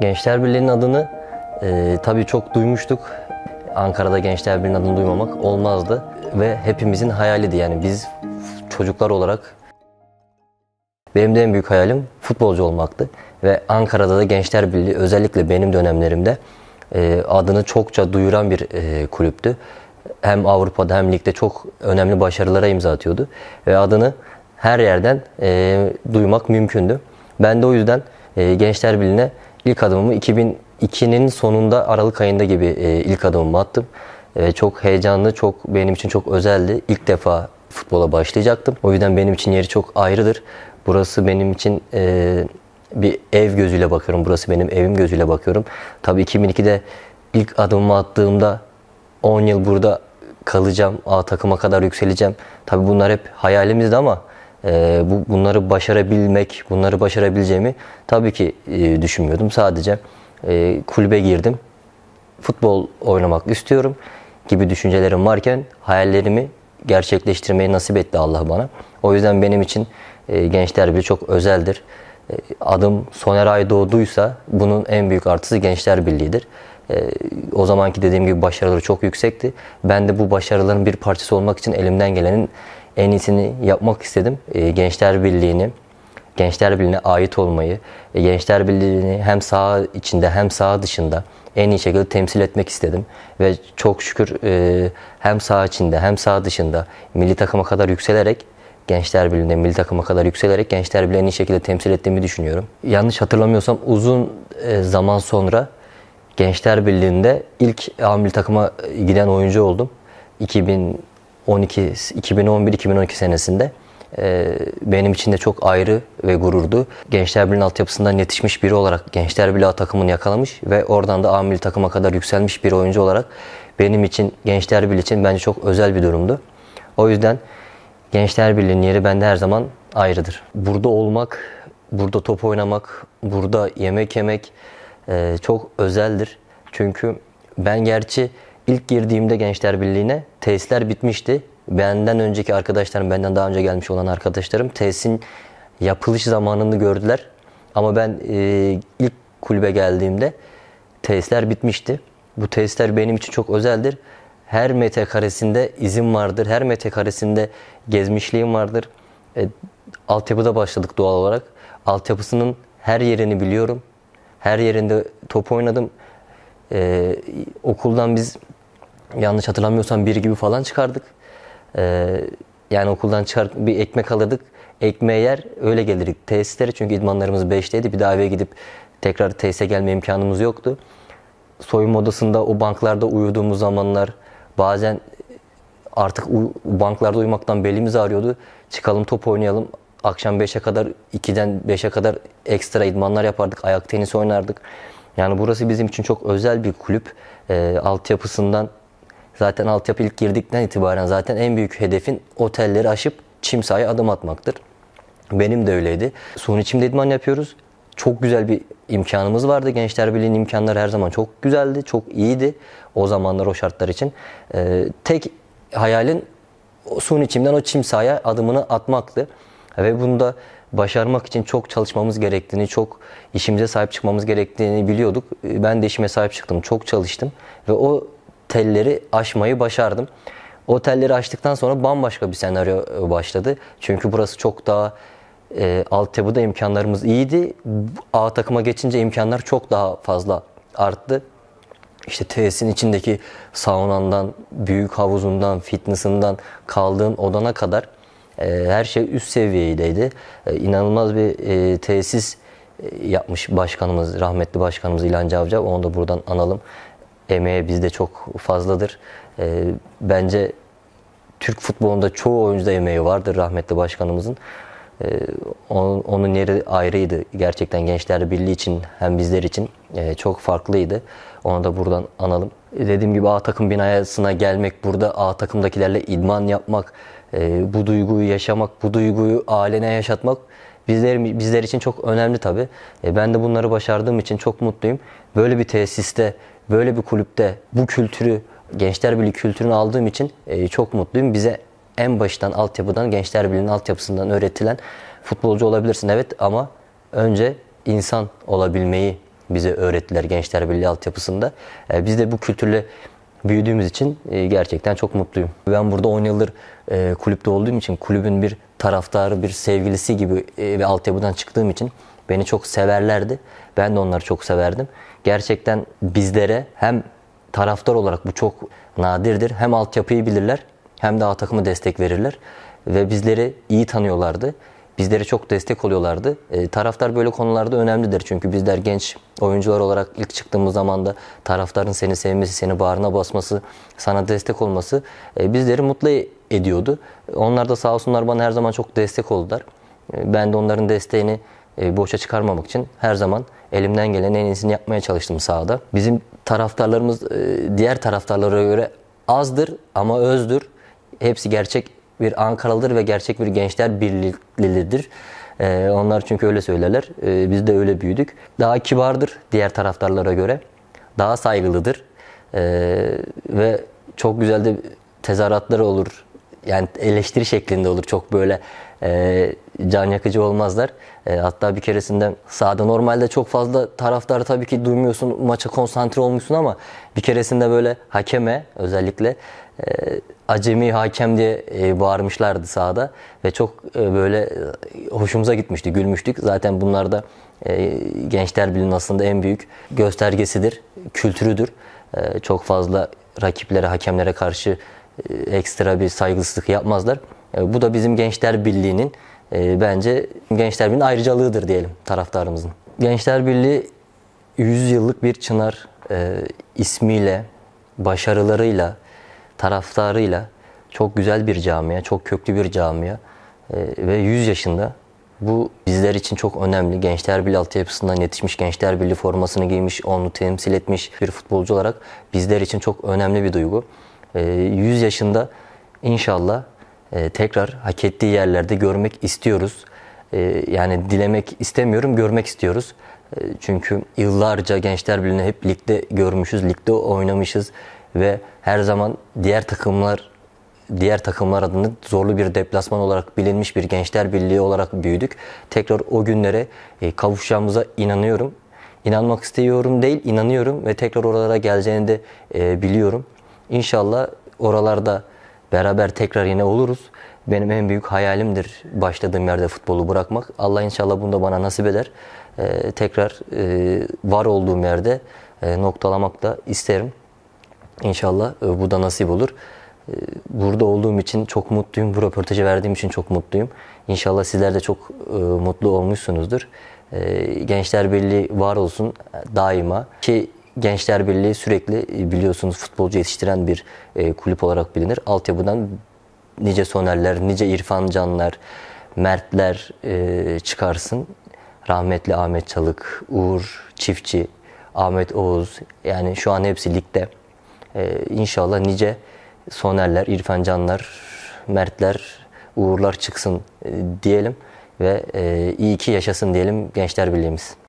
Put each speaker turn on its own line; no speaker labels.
Gençler Birliği'nin adını e, tabii çok duymuştuk. Ankara'da Gençler Birliği'nin adını duymamak olmazdı. Ve hepimizin hayaliydi yani biz çocuklar olarak. Benim de en büyük hayalim futbolcu olmaktı. Ve Ankara'da da Gençler Birliği özellikle benim dönemlerimde e, adını çokça duyuran bir e, kulüptü. Hem Avrupa'da hem ligde çok önemli başarılara imza atıyordu. Ve adını her yerden e, duymak mümkündü. Ben de o yüzden e, Gençler Birliği'ne ilk adımımı 2002'nin sonunda Aralık ayında gibi e, ilk adımımı attım. E, çok heyecanlı, çok benim için çok özeldi. İlk defa futbola başlayacaktım. O yüzden benim için yeri çok ayrıdır. Burası benim için e, bir ev gözüyle bakıyorum. Burası benim evim gözüyle bakıyorum. Tabii 2002'de ilk adımımı attığımda 10 yıl burada kalacağım, A takıma kadar yükseleceğim. Tabii bunlar hep hayalimizdi ama e, bu bunları başarabilmek, bunları başarabileceğimi tabii ki e, düşünmüyordum. Sadece e, kulübe girdim. Futbol oynamak istiyorum gibi düşüncelerim varken hayallerimi gerçekleştirmeyi nasip etti Allah bana. O yüzden benim için e, gençler bile çok özeldir. E, adım Soner ay doğduysa bunun en büyük artısı Gençler Birliği'dir. E, o zamanki dediğim gibi başarıları çok yüksekti. Ben de bu başarıların bir parçası olmak için elimden gelenin en iyisini yapmak istedim. E, Gençler Birliği'ni, Gençler Birliği'ne ait olmayı, e, Gençler Birliği'ni hem saha içinde hem saha dışında en iyi şekilde temsil etmek istedim. Ve çok şükür e, hem saha içinde hem saha dışında milli takıma kadar yükselerek Gençler Birliği'nde milli takıma kadar yükselerek Gençler Birliği'ni en iyi şekilde temsil ettiğimi düşünüyorum. Yanlış hatırlamıyorsam uzun e, zaman sonra Gençler Birliği'nde ilk A milli takıma e, giden oyuncu oldum. 2000 2011-2012 senesinde e, benim için de çok ayrı ve gururdu. Gençler Birliği'nin altyapısından yetişmiş biri olarak Gençler Birliği takımını yakalamış ve oradan da Amil takıma kadar yükselmiş bir oyuncu olarak benim için Gençler Birliği için bence çok özel bir durumdu. O yüzden Gençler Birliği'nin yeri bende her zaman ayrıdır. Burada olmak, burada top oynamak, burada yemek yemek e, çok özeldir. Çünkü ben gerçi İlk girdiğimde Gençler Birliği'ne tesisler bitmişti. Benden önceki arkadaşlarım, benden daha önce gelmiş olan arkadaşlarım tesisin yapılış zamanını gördüler. Ama ben e, ilk kulübe geldiğimde tesisler bitmişti. Bu tesisler benim için çok özeldir. Her metrekaresinde izin vardır. Her metrekaresinde gezmişliğim vardır. E, altyapıda başladık doğal olarak. Altyapısının her yerini biliyorum. Her yerinde top oynadım. E, okuldan biz yanlış hatırlamıyorsam bir gibi falan çıkardık. Ee, yani okuldan çıkar bir ekmek alırdık. Ekmeği yer öyle gelirdik tesislere çünkü idmanlarımız 5'teydi. Bir daha eve gidip tekrar tesise gelme imkanımız yoktu. Soyunma odasında o banklarda uyuduğumuz zamanlar bazen artık u- banklarda uyumaktan belimiz ağrıyordu. Çıkalım top oynayalım. Akşam 5'e kadar 2'den 5'e kadar ekstra idmanlar yapardık. Ayak tenisi oynardık. Yani burası bizim için çok özel bir kulüp. E, altyapısından Zaten altyapı ilk girdikten itibaren zaten en büyük hedefin otelleri aşıp çim adım atmaktır. Benim de öyleydi. Suni çimde idman yapıyoruz. Çok güzel bir imkanımız vardı. Gençler Birliği'nin imkanları her zaman çok güzeldi, çok iyiydi. O zamanlar o şartlar için. Ee, tek hayalin suni çimden o çim adımını atmaktı. Ve bunu da başarmak için çok çalışmamız gerektiğini, çok işimize sahip çıkmamız gerektiğini biliyorduk. Ee, ben de işime sahip çıktım, çok çalıştım. Ve o telleri aşmayı başardım. O telleri açtıktan sonra bambaşka bir senaryo e, başladı. Çünkü burası çok daha e, altyapıda imkanlarımız iyiydi. A takıma geçince imkanlar çok daha fazla arttı. İşte tesisin içindeki saunandan, büyük havuzundan, fitnessından, kaldığın odana kadar e, her şey üst seviyedeydi. E, inanılmaz bir e, tesis e, yapmış başkanımız, rahmetli başkanımız İlhan Cavcav. Onu da buradan analım emeği bizde çok fazladır. E, bence Türk futbolunda çoğu oyuncuda emeği vardır rahmetli başkanımızın. E, ee, onun, onun yeri ayrıydı gerçekten Gençler Birliği için hem bizler için e, çok farklıydı. Onu da buradan analım. Dediğim gibi A takım binasına gelmek, burada A takımdakilerle idman yapmak, e, bu duyguyu yaşamak, bu duyguyu ailene yaşatmak bizler bizler için çok önemli tabii. E, ben de bunları başardığım için çok mutluyum. Böyle bir tesiste böyle bir kulüpte bu kültürü Gençler Birliği kültürünü aldığım için e, çok mutluyum. Bize en baştan altyapıdan Gençler Birliği'nin altyapısından öğretilen futbolcu olabilirsin evet ama önce insan olabilmeyi bize öğrettiler Gençler Birliği altyapısında. E, biz de bu kültürle büyüdüğümüz için e, gerçekten çok mutluyum. Ben burada 10 yıldır e, kulüpte olduğum için kulübün bir taraftarı, bir sevgilisi gibi e, ve altyapıdan çıktığım için beni çok severlerdi. Ben de onları çok severdim gerçekten bizlere hem taraftar olarak bu çok nadirdir. Hem altyapıyı bilirler hem de A takımı destek verirler. Ve bizleri iyi tanıyorlardı. Bizlere çok destek oluyorlardı. E, taraftar böyle konularda önemlidir. Çünkü bizler genç oyuncular olarak ilk çıktığımız zaman da taraftarın seni sevmesi, seni bağrına basması, sana destek olması e, bizleri mutlu ediyordu. Onlar da sağ olsunlar bana her zaman çok destek oldular. E, ben de onların desteğini e, boşa çıkarmamak için her zaman elimden gelen en iyisini yapmaya çalıştım sahada. Bizim taraftarlarımız e, diğer taraftarlara göre azdır ama özdür. Hepsi gerçek bir Ankaralıdır ve gerçek bir gençler birliklilidir. E, onlar çünkü öyle söylerler. E, biz de öyle büyüdük. Daha kibardır diğer taraftarlara göre. Daha saygılıdır. ve çok güzel de tezahüratları olur yani eleştiri şeklinde olur. Çok böyle e, can yakıcı olmazlar. E, hatta bir keresinde sahada normalde çok fazla taraftarı tabii ki duymuyorsun. Maça konsantre olmuşsun ama bir keresinde böyle hakeme özellikle e, acemi hakem diye e, bağırmışlardı sahada. Ve çok e, böyle e, hoşumuza gitmişti, gülmüştük. Zaten bunlar da e, Gençler bilin aslında en büyük göstergesidir, kültürüdür. E, çok fazla rakiplere, hakemlere karşı e, ekstra bir saygısızlık yapmazlar. E, bu da bizim Gençler Birliği'nin e, bence Gençler Birliği'nin ayrıcalığıdır diyelim taraftarımızın. Gençler Birliği 100 yıllık bir çınar ismiyle, başarılarıyla, taraftarıyla çok güzel bir camia, çok köklü bir camia ve 100 yaşında bu bizler için çok önemli. Gençler Birliği altyapısından yetişmiş, Gençler Birliği formasını giymiş, onu temsil etmiş bir futbolcu olarak bizler için çok önemli bir duygu. 100 ee, yaşında inşallah e, tekrar hak ettiği yerlerde görmek istiyoruz. Ee, yani dilemek istemiyorum, görmek istiyoruz. Ee, çünkü yıllarca Gençler Birliği'ni hep ligde görmüşüz, ligde oynamışız ve her zaman diğer takımlar diğer takımlar adına zorlu bir deplasman olarak bilinmiş bir Gençler Birliği olarak büyüdük. Tekrar o günlere e, kavuşacağımıza inanıyorum. İnanmak istiyorum değil, inanıyorum ve tekrar oralara geleceğini de e, biliyorum. İnşallah oralarda beraber tekrar yine oluruz. Benim en büyük hayalimdir başladığım yerde futbolu bırakmak. Allah inşallah bunu da bana nasip eder. Ee, tekrar e, var olduğum yerde e, noktalamak da isterim. İnşallah e, bu da nasip olur. E, burada olduğum için çok mutluyum. Bu röportajı verdiğim için çok mutluyum. İnşallah sizler de çok e, mutlu olmuşsunuzdur. E, Gençler Birliği var olsun daima. Ki Gençler Birliği sürekli e, biliyorsunuz futbolcu yetiştiren bir e, kulüp olarak bilinir. Altyapıdan nice Sonerler, nice İrfan Canlar, Mertler e, çıkarsın. Rahmetli Ahmet Çalık, Uğur Çiftçi, Ahmet Oğuz yani şu an hepsi ligde. E, inşallah nice Sonerler, İrfan Canlar, Mertler, Uğurlar çıksın diyelim ve iyi ki yaşasın diyelim Gençler Birliği'miz.